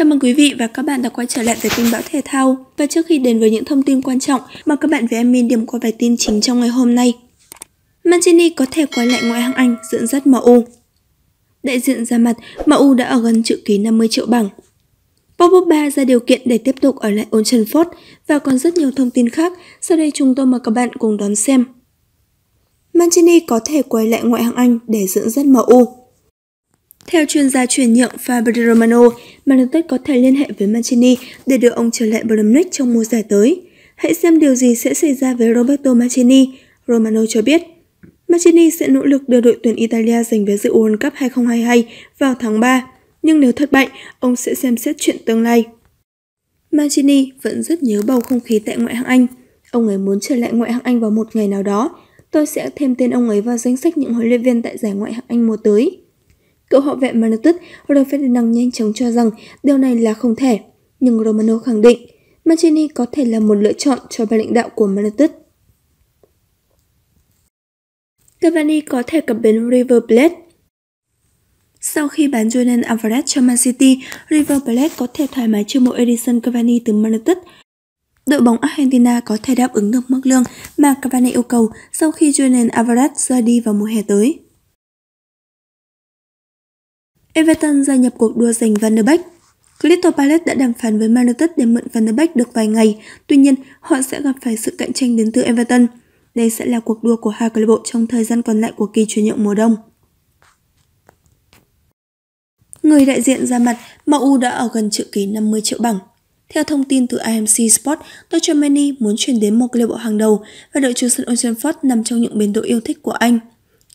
Chào mừng quý vị và các bạn đã quay trở lại với kênh Bão Thể Thao. Và trước khi đến với những thông tin quan trọng, mời các bạn với em Min điểm qua vài tin chính trong ngày hôm nay. Mancini có thể quay lại ngoại hạng Anh dẫn dắt MU. Đại diện ra mặt, MU đã ở gần chữ ký 50 triệu bảng. Pogba ra điều kiện để tiếp tục ở lại Old Trafford và còn rất nhiều thông tin khác. Sau đây chúng tôi mời các bạn cùng đón xem. Mancini có thể quay lại ngoại hạng Anh để dẫn dắt MU. Theo chuyên gia chuyển nhượng Fabio Romano, Man United có thể liên hệ với Mancini để đưa ông trở lại Bayern Munich trong mùa giải tới. Hãy xem điều gì sẽ xảy ra với Roberto Mancini, Romano cho biết. Mancini sẽ nỗ lực đưa đội tuyển Italia giành vé dự World Cup 2022 vào tháng 3, nhưng nếu thất bại, ông sẽ xem xét chuyện tương lai. Mancini vẫn rất nhớ bầu không khí tại ngoại hạng Anh. Ông ấy muốn trở lại ngoại hạng Anh vào một ngày nào đó. Tôi sẽ thêm tên ông ấy vào danh sách những huấn luyện viên tại giải ngoại hạng Anh mùa tới. Cựu hậu vệ Man United Rolf Ferdinand nhanh chóng cho rằng điều này là không thể, nhưng Romano khẳng định Mancini có thể là một lựa chọn cho ban lãnh đạo của Man United. Cavani có thể cập bến River Plate sau khi bán Julian Alvarez cho Man City, River Plate có thể thoải mái chiêu mộ Edison Cavani từ Man United. Đội bóng Argentina có thể đáp ứng được mức lương mà Cavani yêu cầu sau khi Julian Alvarez ra đi vào mùa hè tới. Everton gia nhập cuộc đua giành Van der Beek. Crystal Palace đã đàm phán với Man United để mượn Van der Beek được vài ngày, tuy nhiên họ sẽ gặp phải sự cạnh tranh đến từ Everton. Đây sẽ là cuộc đua của hai câu lạc bộ trong thời gian còn lại của kỳ chuyển nhượng mùa đông. Người đại diện ra mặt, MU đã ở gần chữ ký 50 triệu bảng. Theo thông tin từ IMC Sport, Tchouameni muốn chuyển đến một câu lạc bộ hàng đầu và đội chủ sân Old Trafford nằm trong những biến đỗ yêu thích của anh.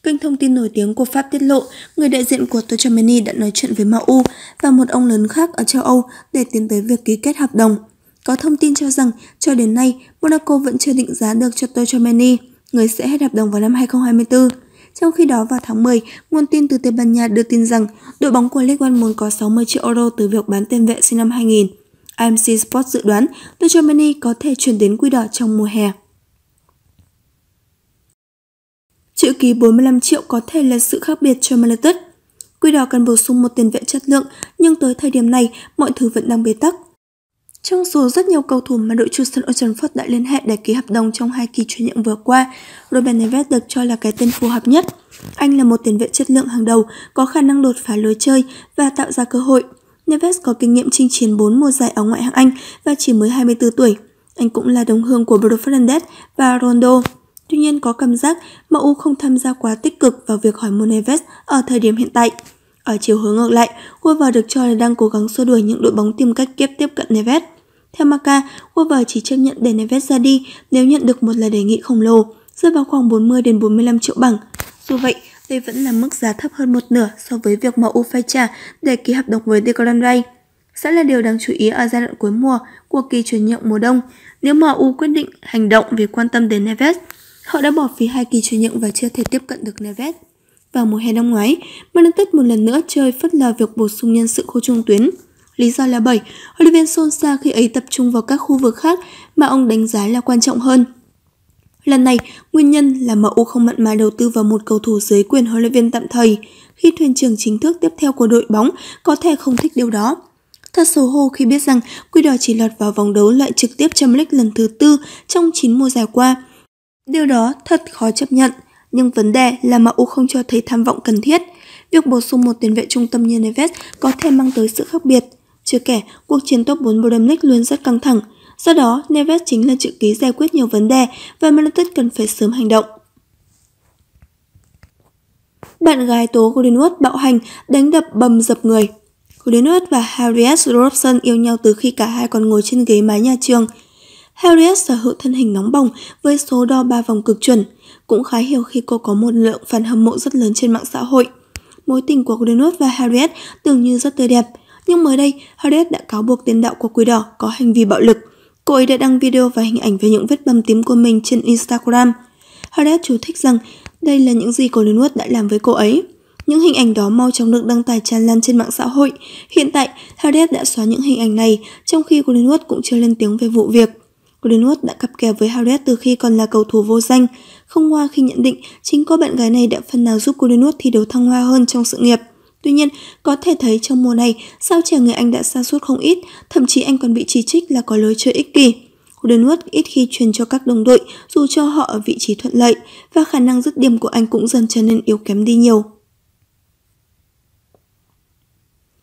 Kênh thông tin nổi tiếng của Pháp tiết lộ, người đại diện của Tô đã nói chuyện với MAU và một ông lớn khác ở châu Âu để tiến tới việc ký kết hợp đồng. Có thông tin cho rằng, cho đến nay, Monaco vẫn chưa định giá được cho Tô người sẽ hết hợp đồng vào năm 2024. Trong khi đó vào tháng 10, nguồn tin từ Tây Ban Nha đưa tin rằng đội bóng của League One muốn có 60 triệu euro từ việc bán tiền vệ sinh năm 2000. IMC Sport dự đoán Germany có thể chuyển đến Quy đỏ trong mùa hè. Chữ ký 45 triệu có thể là sự khác biệt cho Maletic. Quy đỏ cần bổ sung một tiền vệ chất lượng, nhưng tới thời điểm này, mọi thứ vẫn đang bế tắc. Trong số rất nhiều cầu thủ mà đội chủ sân Old Trafford đã liên hệ để ký hợp đồng trong hai kỳ chuyển nhượng vừa qua, Ruben Neves được cho là cái tên phù hợp nhất. Anh là một tiền vệ chất lượng hàng đầu, có khả năng đột phá lối chơi và tạo ra cơ hội. Neves có kinh nghiệm chinh chiến 4 mùa giải ở ngoại hạng Anh và chỉ mới 24 tuổi. Anh cũng là đồng hương của Bruno Fernandes và Ronaldo. Tuy nhiên có cảm giác MU không tham gia quá tích cực vào việc hỏi mua Neves ở thời điểm hiện tại. Ở chiều hướng ngược lại, Wolver được cho là đang cố gắng xua đuổi những đội bóng tìm cách kiếp tiếp cận Neves. Theo Maka, Wolver chỉ chấp nhận để Neves ra đi nếu nhận được một lời đề nghị khổng lồ, rơi vào khoảng 40 đến 45 triệu bảng. Dù vậy, đây vẫn là mức giá thấp hơn một nửa so với việc MU phải trả để ký hợp đồng với Declan Rice. Sẽ là điều đáng chú ý ở giai đoạn cuối mùa của kỳ chuyển nhượng mùa đông nếu MU quyết định hành động vì quan tâm đến Neves. Họ đã bỏ phí hai kỳ chuyển nhượng và chưa thể tiếp cận được Neves. Vào mùa hè năm ngoái, Man United một lần nữa chơi phất lờ việc bổ sung nhân sự khu trung tuyến. Lý do là bởi Olivier Solskjaer khi ấy tập trung vào các khu vực khác mà ông đánh giá là quan trọng hơn. Lần này, nguyên nhân là MU không mặn mà đầu tư vào một cầu thủ dưới quyền huấn luyện viên tạm thời, khi thuyền trưởng chính thức tiếp theo của đội bóng có thể không thích điều đó. Thật xấu hổ khi biết rằng Quy Đỏ chỉ lọt vào vòng đấu loại trực tiếp Champions League lần thứ tư trong 9 mùa giải qua, Điều đó thật khó chấp nhận, nhưng vấn đề là MU không cho thấy tham vọng cần thiết. Việc bổ sung một tiền vệ trung tâm như Neves có thể mang tới sự khác biệt. Chưa kể, cuộc chiến top 4 Bayern League luôn rất căng thẳng. Do đó, Neves chính là chữ ký giải quyết nhiều vấn đề và Man United cần phải sớm hành động. Bạn gái tố Greenwood bạo hành, đánh đập bầm dập người. Greenwood và Harriet Robson yêu nhau từ khi cả hai còn ngồi trên ghế mái nhà trường – Harriet sở hữu thân hình nóng bỏng với số đo 3 vòng cực chuẩn, cũng khá hiểu khi cô có một lượng fan hâm mộ rất lớn trên mạng xã hội. Mối tình của Greenwood và Harriet tưởng như rất tươi đẹp, nhưng mới đây Harriet đã cáo buộc tiền đạo của Quỷ Đỏ có hành vi bạo lực. Cô ấy đã đăng video và hình ảnh về những vết bầm tím của mình trên Instagram. Harriet chú thích rằng đây là những gì cô Greenwood đã làm với cô ấy. Những hình ảnh đó mau chóng được đăng tải tràn lan trên mạng xã hội. Hiện tại, Harriet đã xóa những hình ảnh này, trong khi Greenwood cũng chưa lên tiếng về vụ việc. Greenwood đã cặp kèo với Harriet từ khi còn là cầu thủ vô danh. Không ngoa khi nhận định chính cô bạn gái này đã phần nào giúp Greenwood thi đấu thăng hoa hơn trong sự nghiệp. Tuy nhiên, có thể thấy trong mùa này, sao trẻ người Anh đã xa suốt không ít, thậm chí anh còn bị chỉ trích là có lối chơi ích kỷ. Greenwood ít khi truyền cho các đồng đội dù cho họ ở vị trí thuận lợi và khả năng dứt điểm của anh cũng dần trở nên yếu kém đi nhiều.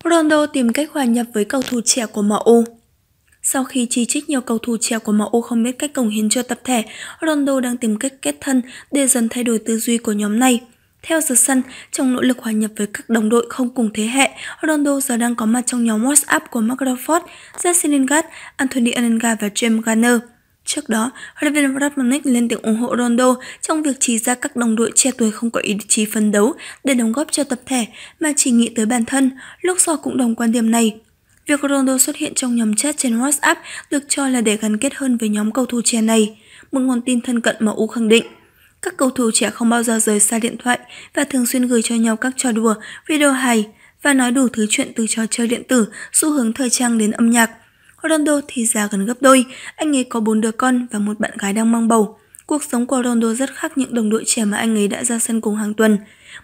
Ronaldo tìm cách hòa nhập với cầu thủ trẻ của MU sau khi chỉ trích nhiều cầu thủ trẻ của MU không biết cách cống hiến cho tập thể, Ronaldo đang tìm cách kết thân để dần thay đổi tư duy của nhóm này. Theo The Sun, trong nỗ lực hòa nhập với các đồng đội không cùng thế hệ, Ronaldo giờ đang có mặt trong nhóm WhatsApp của Mark Rashford, Jesse Lingard, Anthony Anelka và James Garner. Trước đó, huấn luyện lên tiếng ủng hộ Rondo trong việc chỉ ra các đồng đội trẻ tuổi không có ý chí phấn đấu để đóng góp cho tập thể mà chỉ nghĩ tới bản thân. Lúc sau cũng đồng quan điểm này. Việc Ronaldo xuất hiện trong nhóm chat trên WhatsApp được cho là để gắn kết hơn với nhóm cầu thủ trẻ này, một nguồn tin thân cận MU khẳng định. Các cầu thủ trẻ không bao giờ rời xa điện thoại và thường xuyên gửi cho nhau các trò đùa, video hài và nói đủ thứ chuyện từ trò chơi điện tử, xu hướng thời trang đến âm nhạc. Ronaldo thì già gần gấp đôi, anh ấy có bốn đứa con và một bạn gái đang mang bầu. Cuộc sống của Ronaldo rất khác những đồng đội trẻ mà anh ấy đã ra sân cùng hàng tuần.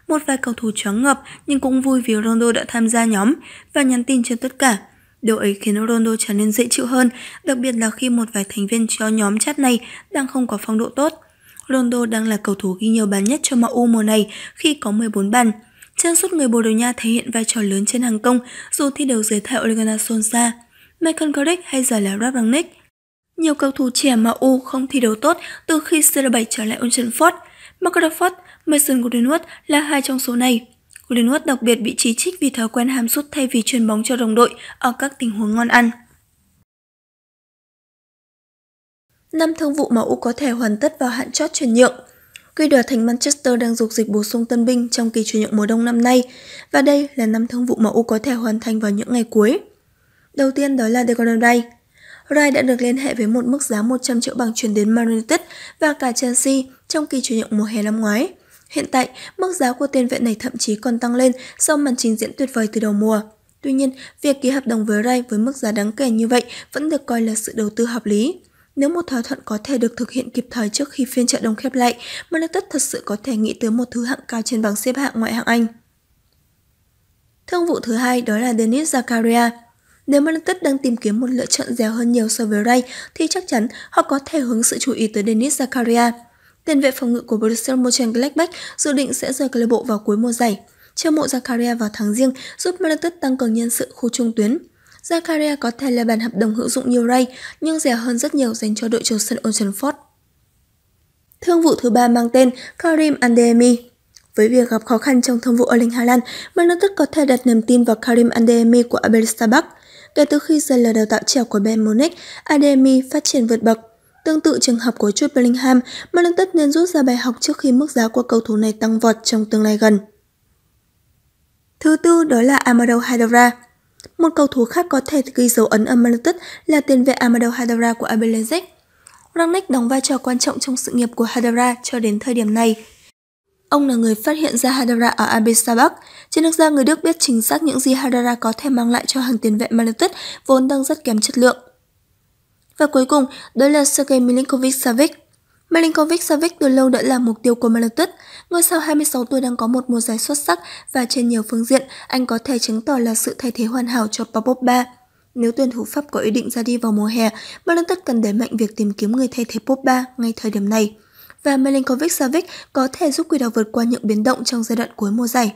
Một vài cầu thủ choáng ngợp nhưng cũng vui vì Ronaldo đã tham gia nhóm và nhắn tin trên tất cả Điều ấy khiến Ronaldo trở nên dễ chịu hơn, đặc biệt là khi một vài thành viên cho nhóm chat này đang không có phong độ tốt. Ronaldo đang là cầu thủ ghi nhiều bàn nhất cho MU mùa này khi có 14 bàn. Chân sút người Bồ Đào Nha thể hiện vai trò lớn trên hàng công dù thi đấu dưới thạo Ole Gunnar Solskjaer, Michael Carrick hay giờ là Rob Rangnick. Nhiều cầu thủ trẻ MU không thi đấu tốt từ khi CR7 trở lại Old Trafford. Mark Rashford, Mason Greenwood là hai trong số này. Liên đặc biệt bị chỉ trích vì thói quen ham sút thay vì truyền bóng cho đồng đội ở các tình huống ngon ăn. Năm thương vụ mà U có thể hoàn tất vào hạn chót chuyển nhượng. Quy đỏ thành Manchester đang dục dịch bổ sung tân binh trong kỳ chuyển nhượng mùa đông năm nay và đây là năm thương vụ mà U có thể hoàn thành vào những ngày cuối. Đầu tiên đó là Declan Rice. Rai đã được liên hệ với một mức giá 100 triệu bảng chuyển đến Man United và cả Chelsea trong kỳ chuyển nhượng mùa hè năm ngoái. Hiện tại, mức giá của tiền vệ này thậm chí còn tăng lên sau màn trình diễn tuyệt vời từ đầu mùa. Tuy nhiên, việc ký hợp đồng với Ray với mức giá đáng kể như vậy vẫn được coi là sự đầu tư hợp lý. Nếu một thỏa thuận có thể được thực hiện kịp thời trước khi phiên chợ đồng khép lại, Manchester thật sự có thể nghĩ tới một thứ hạng cao trên bảng xếp hạng ngoại hạng Anh. Thương vụ thứ hai đó là Denis Zakaria. Nếu Manchester đang tìm kiếm một lựa chọn dẻo hơn nhiều so với Ray, thì chắc chắn họ có thể hướng sự chú ý tới Denis Zakaria. Tiền vệ phòng ngự của Borussia Mönchengladbach dự định sẽ rời câu lạc bộ vào cuối mùa giải. Chiêu mộ Zakaria vào tháng riêng giúp Man United tăng cường nhân sự khu trung tuyến. Zakaria có thể là bản hợp đồng hữu dụng nhiều ray, nhưng rẻ hơn rất nhiều dành cho đội chủ sân Old Trafford. Thương vụ thứ ba mang tên Karim Adeyemi Với việc gặp khó khăn trong thương vụ Erling Haaland, Man United có thể đặt niềm tin vào Karim Adeyemi của Abel Kể từ khi rời lời đào tạo trẻ của Ben Munich, Ademi phát triển vượt bậc. Tương tự trường hợp của Jude Bellingham, man united nên rút ra bài học trước khi mức giá của cầu thủ này tăng vọt trong tương lai gần. Thứ tư đó là Amado hadara Một cầu thủ khác có thể ghi dấu ấn ở Man United là tiền vệ Amado hadara của RB Leipzig. Rangnick đóng vai trò quan trọng trong sự nghiệp của hadara cho đến thời điểm này. Ông là người phát hiện ra hadara ở AB Starbuck. Chiến lược gia người Đức biết chính xác những gì hadara có thể mang lại cho hàng tiền vệ Man United vốn đang rất kém chất lượng. Và cuối cùng, đó là Sergei Milinkovic-Savic. Milinkovic-Savic từ lâu đã là mục tiêu của Malutic. Ngôi sao 26 tuổi đang có một mùa giải xuất sắc và trên nhiều phương diện, anh có thể chứng tỏ là sự thay thế hoàn hảo cho Pogba. Nếu tuyển thủ Pháp có ý định ra đi vào mùa hè, Malutic cần đẩy mạnh việc tìm kiếm người thay thế Pogba ngay thời điểm này. Và Milinkovic-Savic có thể giúp Quỷ Đỏ vượt qua những biến động trong giai đoạn cuối mùa giải.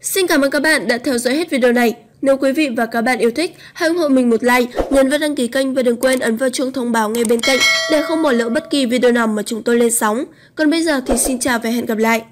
Xin cảm ơn các bạn đã theo dõi hết video này. Nếu quý vị và các bạn yêu thích, hãy ủng hộ mình một like, nhấn vào đăng ký kênh và đừng quên ấn vào chuông thông báo ngay bên cạnh để không bỏ lỡ bất kỳ video nào mà chúng tôi lên sóng. Còn bây giờ thì xin chào và hẹn gặp lại!